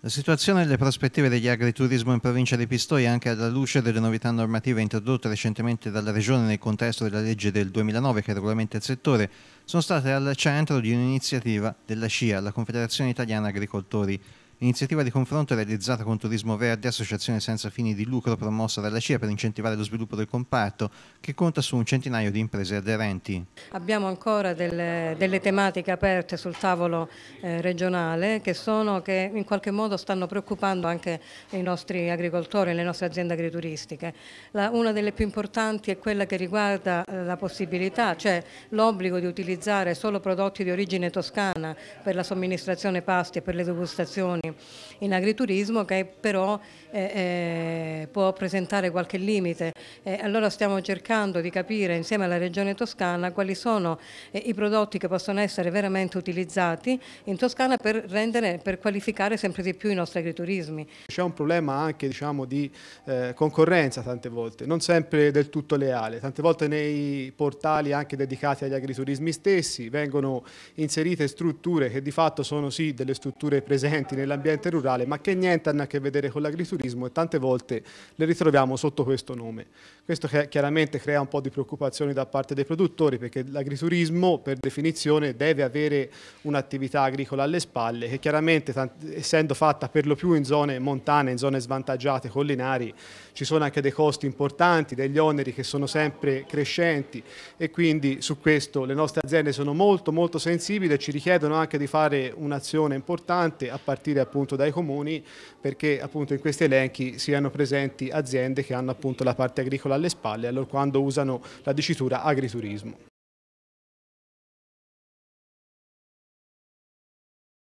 La situazione e le prospettive degli agriturismo in provincia di Pistoia anche alla luce delle novità normative introdotte recentemente dalla Regione nel contesto della legge del 2009 che regolamenta il settore sono state al centro di un'iniziativa della CIA, la Confederazione Italiana Agricoltori Iniziativa di confronto realizzata con Turismo Verde, associazione senza fini di lucro promossa dalla CIA per incentivare lo sviluppo del comparto, che conta su un centinaio di imprese aderenti. Abbiamo ancora delle, delle tematiche aperte sul tavolo eh, regionale che, sono, che in qualche modo stanno preoccupando anche i nostri agricoltori, e le nostre aziende agrituristiche. La, una delle più importanti è quella che riguarda eh, la possibilità, cioè l'obbligo di utilizzare solo prodotti di origine toscana per la somministrazione pasti e per le degustazioni in agriturismo che però eh, eh può presentare qualche limite. E eh, allora stiamo cercando di capire insieme alla Regione Toscana quali sono eh, i prodotti che possono essere veramente utilizzati in Toscana per, rendere, per qualificare sempre di più i nostri agriturismi. C'è un problema anche diciamo, di concorrenza tante volte, non sempre del tutto leale, tante volte nei portali anche dedicati agli agriturismi stessi vengono inserite strutture che di fatto sono sì delle strutture presenti nella nell'ambiente rurale, ma che niente hanno a che vedere con l'agriturismo e tante volte le ritroviamo sotto questo nome. Questo chiaramente crea un po' di preoccupazioni da parte dei produttori perché l'agriturismo per definizione deve avere un'attività agricola alle spalle che chiaramente essendo fatta per lo più in zone montane, in zone svantaggiate, collinari, ci sono anche dei costi importanti, degli oneri che sono sempre crescenti e quindi su questo le nostre aziende sono molto molto sensibili e ci richiedono anche di fare un'azione importante a partire appunto dai comuni perché appunto in questi elenchi siano presenti aziende che hanno appunto la parte agricola alle spalle allora quando usano la dicitura agriturismo.